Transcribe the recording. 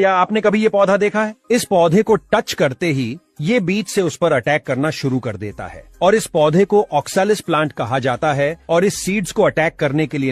क्या आपने कभी ये पौधा देखा है इस पौधे को टच करते ही ये बीच से उस पर अटैक करना शुरू कर देता है और इस पौधे को ऑक्सालिस प्लांट कहा जाता है और इस सीड्स को अटैक करने के लिए